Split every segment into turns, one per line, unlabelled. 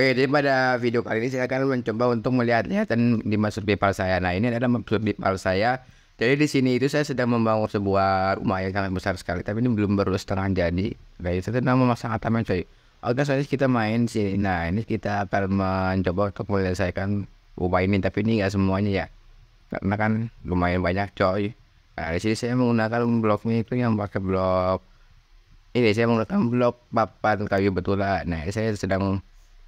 Oke, jadi pada video kali ini saya akan mencoba untuk melihatnya dan di masuk bipal saya. Nah, ini adalah masuk bipal saya. Jadi di sini itu saya sedang membangun sebuah rumah yang sangat besar sekali, tapi ini belum baru setengah jadi. Guys, saya sedang memasang atapnya coy. Oke, soalnya kita main sini. Nah, ini kita akan mencoba untuk menyelesaikan rumah ini, tapi ini nggak semuanya ya, karena kan lumayan banyak coy. Nah, di sini saya menggunakan bloknya itu yang pakai blok ini saya menggunakan blok papan kayu betulan. Nah, saya sedang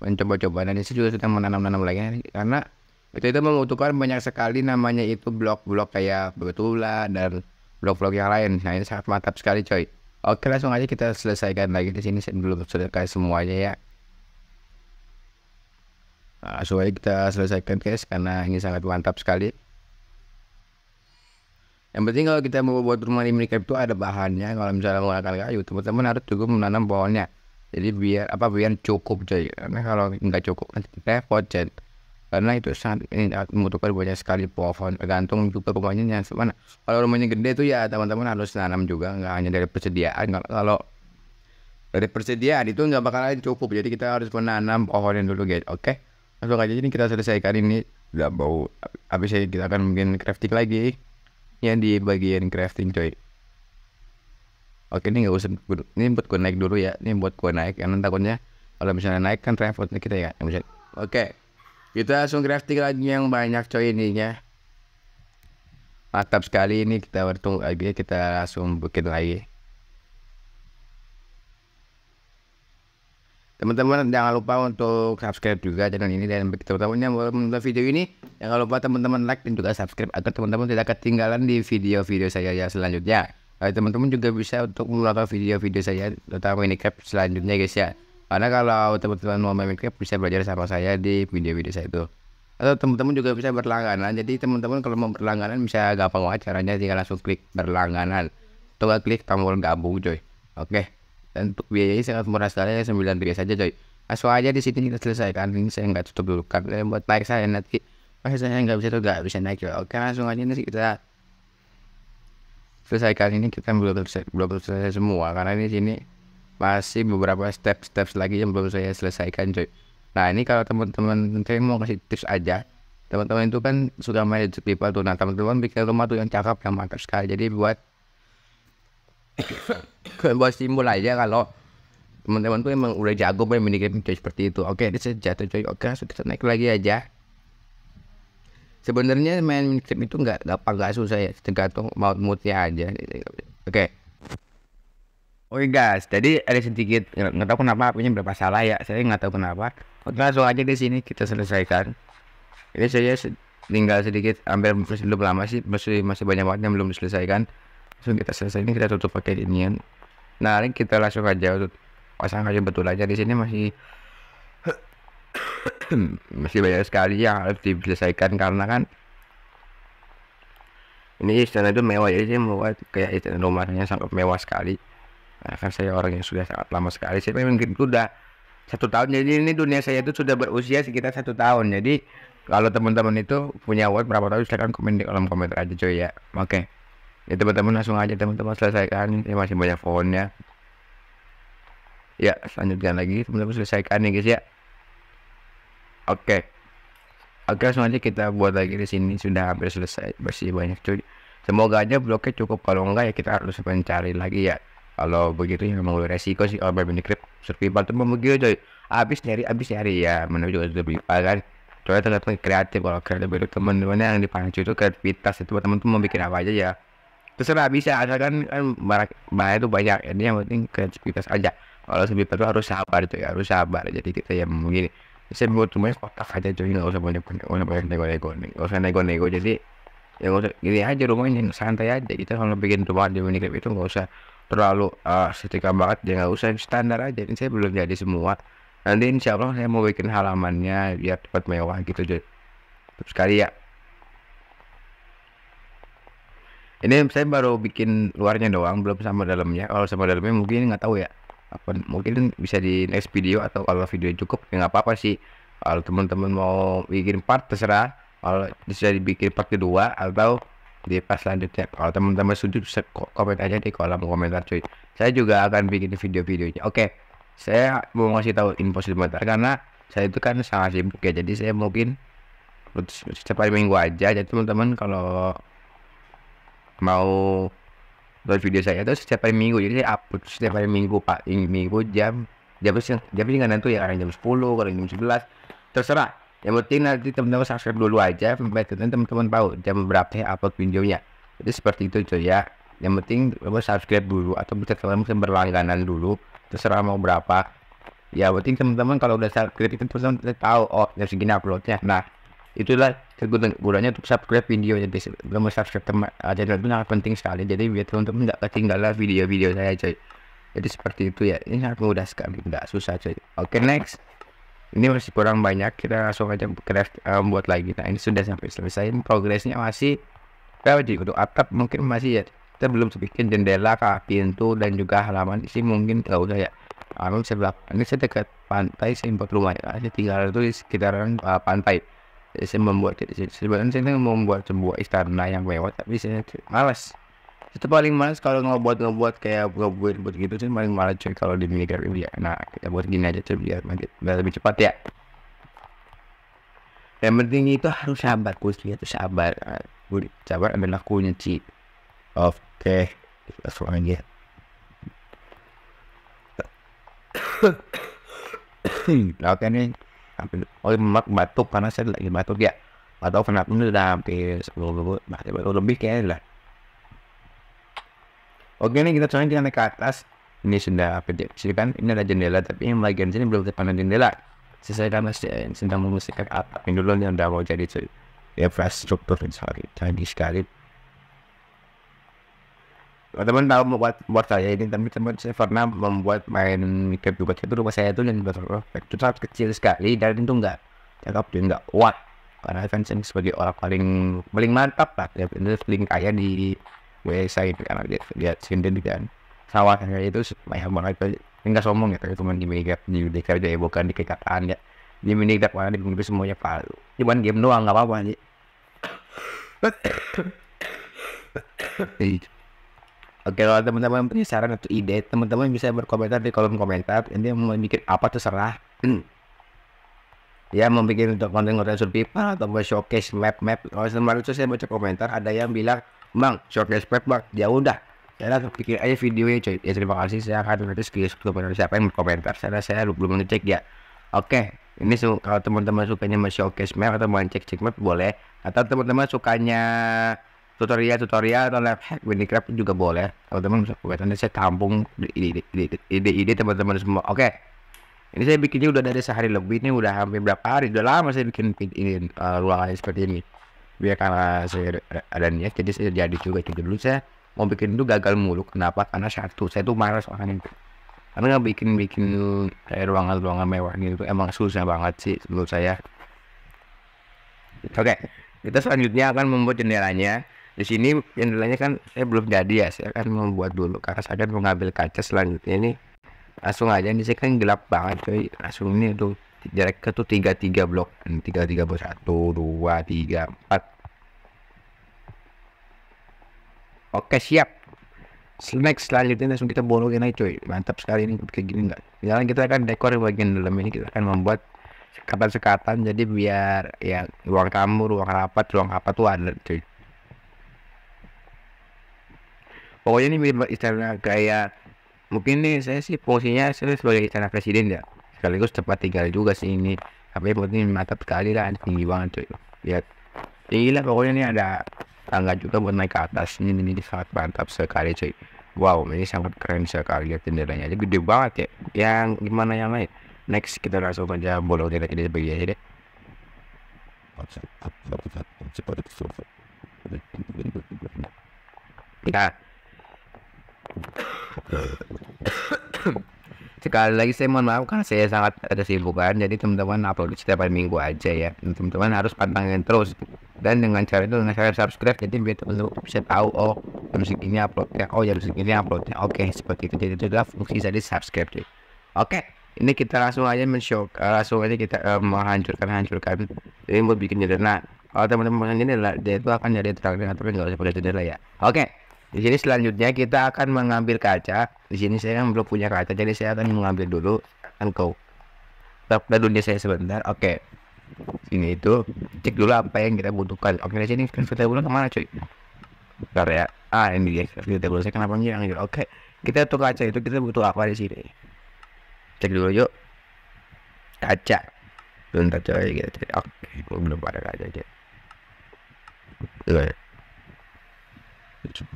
mencoba-coba dan ini juga sudah menanam-nanam lagi karena itu itu membutuhkan banyak sekali namanya itu blok-blok kayak betula dan blok-blok yang lain nah ini sangat mantap sekali coy oke langsung aja kita selesaikan lagi di sini sebelum selesai semuanya ya nah, langsung kita selesaikan guys karena ini sangat mantap sekali yang penting kalau kita mau buat rumah di minecraft itu ada bahannya kalau misalnya menggunakan kayu teman-teman harus juga menanam pohonnya jadi biar apa biar cukup jadi karena kalau nggak cukup nanti repot jadi karena itu sangat ini membutuhkan banyak sekali pohon tergantung juga rumahnya yang mana kalau rumahnya gede tuh ya teman-teman harus nanam juga nggak hanya dari persediaan kalau dari persediaan itu nggak bakalan cukup jadi kita harus menanam pohonnya dulu guys oke langsung aja ini kita selesaikan ini udah bau habis ini kita akan mungkin crafting lagi yang di bagian crafting coy oke ini nggak usah ini buat gue naik dulu ya ini buat gue naik karena takutnya kalau misalnya naik kan repotnya kita ya misalnya oke kita langsung crafting lagi yang banyak coy ini ya. mantap sekali ini kita bertunggu lagi eh, kita langsung bikin lagi teman-teman jangan lupa untuk subscribe juga channel ini dan teman-teman yang menonton video ini jangan lupa teman-teman like dan juga subscribe agar teman-teman tidak ketinggalan di video-video saya yang selanjutnya Eh, teman-teman juga bisa untuk menonton video-video saya tentang Minecraft selanjutnya guys ya karena kalau teman-teman mau main Minecraft bisa belajar sama saya di video-video saya itu atau teman-teman juga bisa berlangganan jadi teman-teman kalau mau berlangganan bisa gampang banget caranya tinggal langsung klik berlangganan atau klik tombol gabung coy oke dan untuk biayanya sangat murah sekali ya 9 ribu saja coy asal aja di sini kita selesaikan ini saya nggak tutup dulu karena buat naik saya nanti pas saya nggak bisa tuh nggak bisa naik coy oke langsung aja nih kita selesaikan ini kita belum selesai, belum selesai semua karena ini sini masih beberapa step-step lagi yang belum saya selesaikan coy. Nah ini kalau teman-teman saya mau kasih tips aja teman-teman itu kan sudah main people tuh nah teman-teman bikin rumah tuh yang cakep yang mantap sekali jadi buat buat simbol aja kalau teman-teman tuh emang udah jago main minigame seperti itu oke okay, ini saya jatuh coy oke okay, kita naik lagi aja sebenarnya main miniclip itu nggak gampang nggak susah ya tergantung mau moodnya aja oke okay. Oke okay guys, jadi ada sedikit nggak tahu kenapa apinya berapa salah ya, saya nggak tahu kenapa. Oke langsung aja di sini kita selesaikan. Ini saya tinggal sedikit, hampir belum lama sih, masih masih banyak banget yang belum diselesaikan. Langsung kita selesai ini kita tutup pakai ini. Nah ini kita langsung aja pasang aja betul aja di sini masih masih banyak sekali yang harus diselesaikan karena kan ini istana itu mewah jadi saya membuat kayak istana rumahnya sangat mewah sekali nah, kan saya orang yang sudah sangat lama sekali saya mungkin sudah satu tahun jadi ini dunia saya itu sudah berusia sekitar satu tahun jadi kalau teman-teman itu punya word berapa tahun silahkan komen di kolom komentar aja coy ya oke okay. ya teman-teman langsung aja teman-teman selesaikan ini masih banyak pohonnya ya selanjutkan lagi teman-teman selesaikan nih guys ya Oke. Okay. Oke, okay, kita buat lagi di sini sudah hampir selesai bersih banyak cuy. Semoga aja bloknya cukup kalau enggak ya kita harus mencari lagi ya. Kalau begitu ya memang resiko sih orba krip survival tuh memang gitu coy. Abis nyari abis nyari ya menuju lebih kan. Coba tergantung kreatif kalau kreatif itu teman-teman yang dipacu itu kreativitas itu teman teman tuh mau bikin apa aja ya. Terserah bisa asalkan kan barang barang itu banyak ini yang penting kreativitas aja. Kalau survival itu harus sabar itu ya harus sabar jadi kita ya begini ese juego tú kotak aja facha y no banyak pone no banyak nego-nego usah sea nego-nego jadi ya gak usah gini aja rumahnya santai aja kita kalau bikin rumah di unik itu nggak usah terlalu uh, setrika banget ya nggak usah standar aja ini saya belum jadi semua nanti insya Allah saya mau bikin halamannya biar tempat mewah gitu jadi sekali ya ini saya baru bikin luarnya doang belum sama dalamnya kalau sama dalamnya mungkin nggak tahu ya apa mungkin bisa di next video atau kalau video cukup ya nggak apa-apa sih kalau teman-teman mau bikin part terserah kalau bisa dibikin part kedua atau di pas selanjutnya kalau teman-teman setuju bisa komen aja di kolom komentar cuy saya juga akan bikin video-videonya oke saya mau ngasih tahu info sebentar karena saya itu kan sangat sibuk ya jadi saya mungkin setiap hari minggu aja jadi teman-teman kalau mau buat video saya itu setiap hari minggu jadi saya upload setiap hari minggu pak ini minggu jam jam siang jam ini nanti ya kadang jam sepuluh kadang jam 11 terserah yang penting nanti teman-teman subscribe dulu aja sampai teman-teman tahu jam berapa saya upload videonya jadi seperti itu cuy ya yang penting teman subscribe dulu atau bisa teman bisa berlangganan dulu terserah mau berapa ya penting teman-teman kalau udah subscribe itu teman-teman tahu oh jam segini uploadnya nah itulah kegunanya untuk subscribe video jadi belum subscribe teman uh, channel itu sangat penting sekali jadi biar untuk tidak ketinggalan video-video saya coy jadi seperti itu ya ini sangat mudah sekali tidak susah coy oke okay, next ini masih kurang banyak kita langsung aja craft um, buat lagi nah ini sudah sampai selesai progresnya masih jadi untuk atap mungkin masih ya kita belum bikin jendela pintu dan juga halaman sih mungkin udah ya Alun sebelah ini saya dekat pantai saya rumah ya. saya tinggal itu di sekitaran uh, pantai Eh, saya membuat sebenarnya saya membuat sebuah istana yang lewat tapi saya malas itu paling males kalau ngebuat ngebuat kayak ngebuat buat gitu sih paling males cuy kalau di mini game ya nah kita buat gini aja cuy biar lebih, lebih cepat ya yang penting itu harus sabar gue lihat tuh sabar buat sabar ambil lakunya ci oke okay. kita aja Oke nih hampir oh memang batuk karena saya lagi batuk ya atau kenapa ini udah hampir sepuluh baru lebih kayaknya lah oke nih kita coba kita naik ke atas ini sudah hampir kan ini ada jendela tapi yang bagian sini belum terpandang jendela sisa masih sedang memusikkan atap ini dulu yang udah mau jadi infrastruktur sorry tadi sekali teman tahu membuat buat saya ini tapi teman saya pernah membuat main mikir juga itu rumah saya itu yang perfect itu sangat kecil sekali dan itu enggak cakap dia enggak kuat karena Vincent sebagai orang paling paling mantap lah ya paling kaya di WSA itu karena dia lihat sendiri kan sawah kayak itu banyak banget enggak sombong ya tapi teman di mikir di dekat dia ya, bukan di kekataan ya di mini mana di mikir semuanya palu cuman game doang nggak apa-apa aja Oke, kalau teman-teman punya saran atau ide, teman-teman bisa berkomentar di kolom komentar. Ini mau bikin apa terserah. ya, mau bikin untuk konten-konten survival atau mau showcase map-map. Kalau kemarin itu saya baca komentar, ada yang bilang, Bang, showcase map, Bang. Ya udah, saya langsung bikin aja videonya coy. Ya terima kasih, saya akan nanti untuk kepada siapa yang berkomentar. Saya saya belum ngecek ya. Oke, ini kalau teman-teman sukanya mau showcase map atau mau cek-cek map boleh. Atau teman-teman sukanya tutorial-tutorial atau life hack Minecraft juga boleh teman-teman bisa buat saya tampung ide-ide teman-teman semua oke okay. ini saya bikinnya udah dari sehari lebih ini udah hampir berapa hari udah lama saya bikin ini uh, eh, ruangan seperti ini biar karena saya ada niat jadi saya jadi juga itu dulu saya mau bikin itu gagal mulu kenapa karena satu saya tuh marah orang ini karena nggak bikin bikin kayak ruangan-ruangan mewah gitu emang susah banget sih menurut saya oke okay. kita selanjutnya akan membuat jendelanya di sini yang nilainya kan saya eh, belum jadi ya saya akan membuat dulu karena saya akan mengambil kaca selanjutnya ini langsung aja ini saya kan gelap banget coy langsung ini tuh jarak ke tuh tiga tiga blok hmm, tiga tiga blok satu dua tiga empat oke siap next selanjutnya langsung kita bolongin aja coy mantap sekali ini kayak gini nggak jalan kita akan dekor bagian dalam ini kita akan membuat sekatan-sekatan jadi biar ya ruang tamu ruang rapat ruang apa tuh ada coy pokoknya ini mirip istana kayak mungkin nih saya sih fungsinya saya sebagai istana presiden ya sekaligus tempat tinggal juga sih ini tapi ini mantap sekali lah tinggi banget cuy lihat tinggi lah pokoknya ini ada tangga juga buat naik ke atas ini ini, ini sangat mantap sekali cuy wow ini sangat keren sekali lihat jendelanya jadi gede banget ya yang gimana yang lain next kita langsung aja bolong kita jadi cepat aja deh Nah, sekali lagi saya mohon maaf karena saya sangat ada sibukan jadi teman-teman upload setiap hari minggu aja ya teman-teman harus pantangin terus dan dengan cara itu dengan cara subscribe jadi biar teman-teman bisa tahu oh jam ini uploadnya oh jam ini uploadnya oke okay, seperti itu jadi itu adalah fungsi dari subscribe oke okay. ini kita langsung aja mensyok uh, eh, langsung aja kita uh, menghancurkan hancurkan ini mau bikin jendela nah, kalau teman-teman ini adalah dia itu akan jadi terang tapi nggak usah pakai jendela ya oke okay di sini selanjutnya kita akan mengambil kaca di sini saya kan belum punya kaca jadi saya akan mengambil dulu uncle tab dunia saya sebentar oke okay. sini itu cek dulu apa yang kita butuhkan oke okay, sini convertible kemana cuy bentar ya ah ini dia convertible saya kenapa ngilang oke okay. kita tuh kaca itu kita butuh apa di sini cek dulu yuk kaca bentar coy kita cek oke okay. belum ada kaca cek Iya.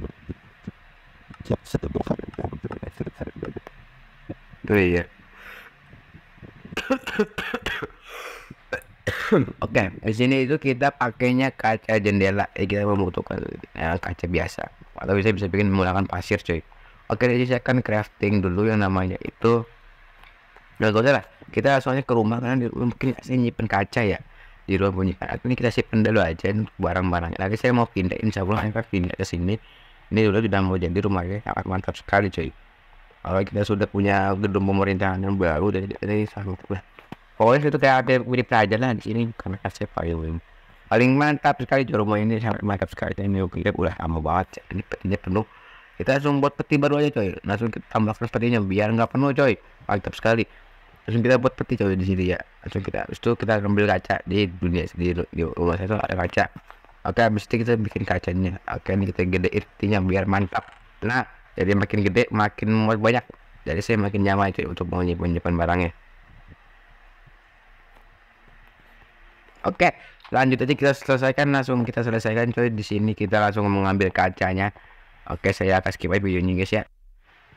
oke di sini itu kita pakainya kaca jendela ya kita membutuhkan ya, kaca biasa atau bisa bisa bikin menggunakan pasir cuy oke jadi saya akan crafting dulu yang namanya itu nggak nah, usah lah kita soalnya ke rumah karena di rumah mungkin saya nyimpen kaca ya di luar bunyi karena ini kita simpen dulu aja barang-barang lagi saya mau pindah insya Allah akan pindah ke sini ini dulu sudah mau jadi rumahnya sangat mantap sekali cuy kalau kita sudah punya gedung pemerintahan yang baru dari ini sanggup lah pokoknya itu kayak ada beri pelajaran lah di sini karena kasih paling paling mantap sekali cuy rumah ini sangat mantap sekali ini kita udah lama banget ini petinya penuh kita langsung buat peti baru aja coy langsung kita tambahkan petinya biar nggak penuh coy mantap sekali langsung kita buat peti coba di sini ya langsung kita habis itu kita ambil kaca di dunia di, di rumah saya tuh ada kaca oke habis itu kita bikin kacanya oke ini kita gede intinya biar mantap nah jadi makin gede makin muat banyak jadi saya makin nyaman itu untuk menyimpan barangnya oke lanjut aja kita selesaikan langsung kita selesaikan coy di sini kita langsung mengambil kacanya oke saya akan skip aja videonya guys ya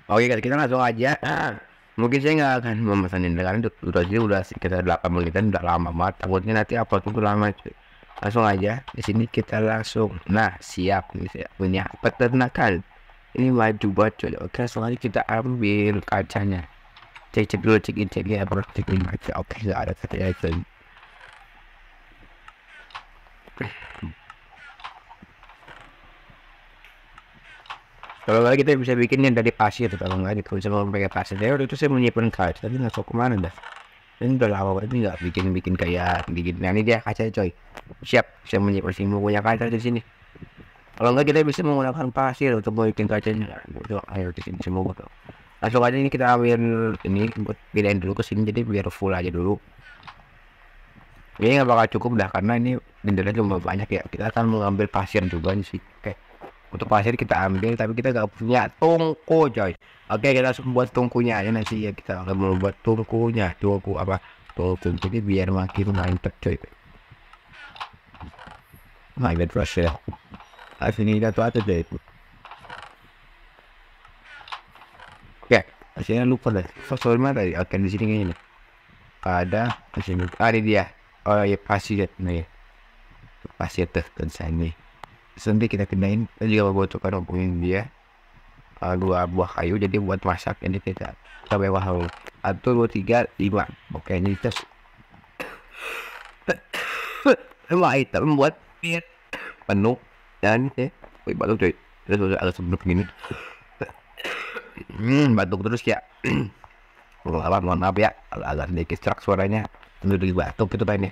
oke kita langsung aja ah mungkin saya nggak akan memesanin karena durasi udah sekitar 8 menitan udah lama banget takutnya nanti apa tuh lama cuy langsung aja di sini kita langsung nah siap nih misalnya punya peternakan ini maju banget cuy oke langsung aja kita ambil kacanya cek cek dulu cek ini cek ya bro cek ini oke nggak ada kacanya cuy kalau nggak kita bisa bikin yang dari pasir kalau nggak gitu bisa pakai pasir deh waktu itu saya menyiapkan kayu. tapi nggak tahu kemana dah ini udah lama banget nggak bikin bikin kayak bikin nah ini dia kaca coy siap saya menyiapkan sih punya kaca di sini kalau nggak kita bisa menggunakan pasir untuk bikin kacanya itu air di sini semua tuh nah, langsung aja ini kita ambil ini buat pindahin dulu ke sini jadi biar full aja dulu ini nggak bakal cukup dah karena ini dendanya cuma banyak ya kita akan mengambil pasir juga nih sih oke untuk pasir kita ambil tapi kita nggak punya tungku coy. Oke kita langsung buat tungkunya aja nanti ya kita akan membuat tungkunya. Tungku apa? Tungku ini biar makin mantap coy. My bad rush ya. Akhirnya ini tuh ada deh. Oke, hasilnya lupa deh. So, sorry mana tadi? Oke di sini kayaknya nih. Ada di ada ah, dia. Oh iya pasir nih. Pasir tuh kan nih nanti kita kenain, kita juga membutuhkan hubungin dia uh, dua buah kayu jadi buat masak ini kita sampai wahau atur dua tiga lima oke ini kita semua item buat penuh dan eh, wih batuk cuy terus ada sebelum begini hmm, batuk terus ya lama mohon maaf ya agak sedikit serak suaranya tentu dari batuk itu ini, ya.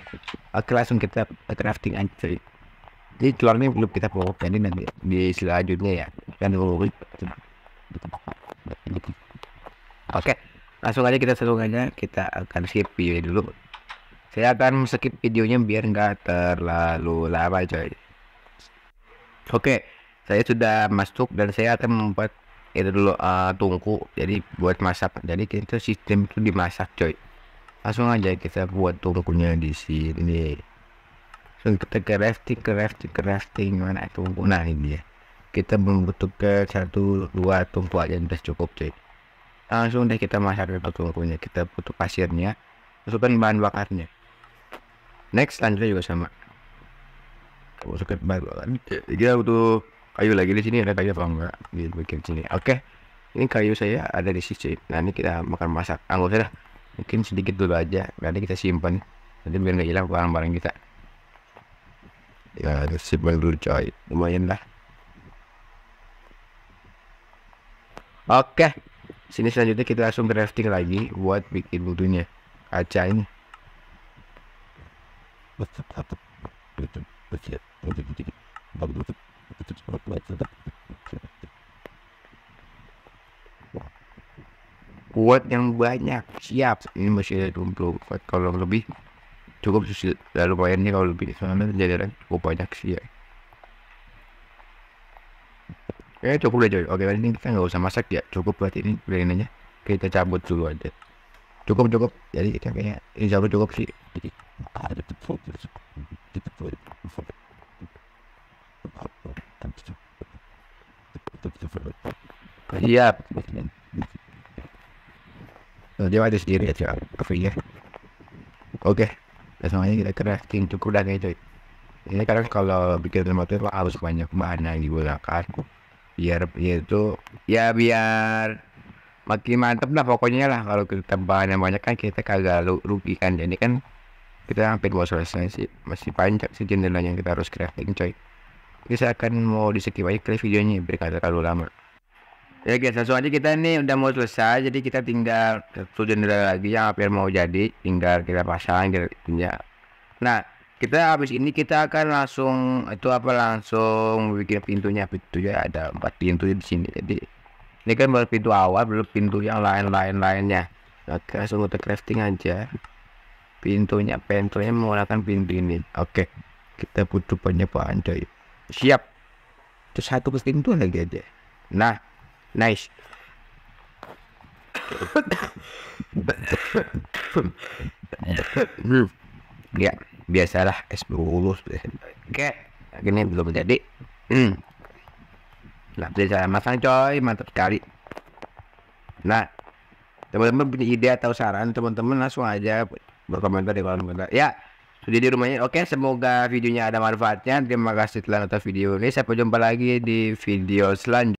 oke langsung kita crafting aja jadi tulangnya belum kita bawa jadi nanti di selanjutnya ya kan dulu oke langsung aja kita seru aja kita akan skip video dulu saya akan skip videonya biar nggak terlalu lama coy oke saya sudah masuk dan saya akan membuat itu dulu uh, tungku jadi buat masak jadi kita sistem itu dimasak coy langsung aja kita buat tungkunya di sini kita crafting, crafting, crafting mana itu nah ini ya kita membutuhkan satu dua tungku aja sudah cukup cuy langsung deh kita masak ke tungkunya kita butuh pasirnya masukkan bahan bakarnya next selanjutnya juga sama masukkan bahan bakar kita butuh kayu lagi di sini ada kayu apa enggak di bagian sini oke ini kayu saya ada di sisi nah ini kita makan masak anggur ah, saya dah. mungkin sedikit dulu aja nanti kita simpan nanti biar nggak hilang barang-barang kita ya nasib baru coy lumayan lah oke sini selanjutnya kita langsung drafting lagi buat bikin butuhnya kaca ini buat yang banyak siap ini masih ada 24 kolom lebih cukup susil ya, lumayan nih kalau lebih soalnya kejadian cukup banyak sih ya eh, cukup aja oke ini kita nggak usah masak ya cukup buat ini biarin aja kita cabut dulu aja cukup cukup jadi kita kayaknya ini cabut cukup sih jadi ada dia ada sendiri aja ya oke semuanya kira-kira skin cukup dan itu ini kadang kalau bikin motor harus banyak bahan yang digunakan biar ya itu ya biar makin mantep lah pokoknya lah kalau kita bahan yang banyak kan kita kagak rugi kan jadi kan kita hampir mau selesai sih masih panjang sih jendela yang kita harus crafting coy ini saya akan mau di skip aja ke videonya berkata terlalu lama Ya guys, langsung aja kita ini udah mau selesai, jadi kita tinggal satu jendela lagi yang hampir mau jadi, tinggal kita pasang pintunya Nah, kita habis ini kita akan langsung itu apa langsung bikin pintunya pintu ya ada empat pintu di sini. Jadi ini kan baru pintu awal, belum pintu yang lain-lain lainnya. Oke, langsung kita crafting aja. Pintunya, pintunya menggunakan pintu ini. Oke, kita butuh banyak panjang. Siap. Terus satu pintu lagi aja. Nah, Nice. ya biasalah es bulus oke ini belum jadi hmm. nah bisa saya masang coy mantap sekali nah teman-teman punya ide atau saran teman-teman langsung aja berkomentar di kolom komentar ya sudah di rumahnya oke semoga videonya ada manfaatnya terima kasih telah nonton video ini sampai jumpa lagi di video selanjutnya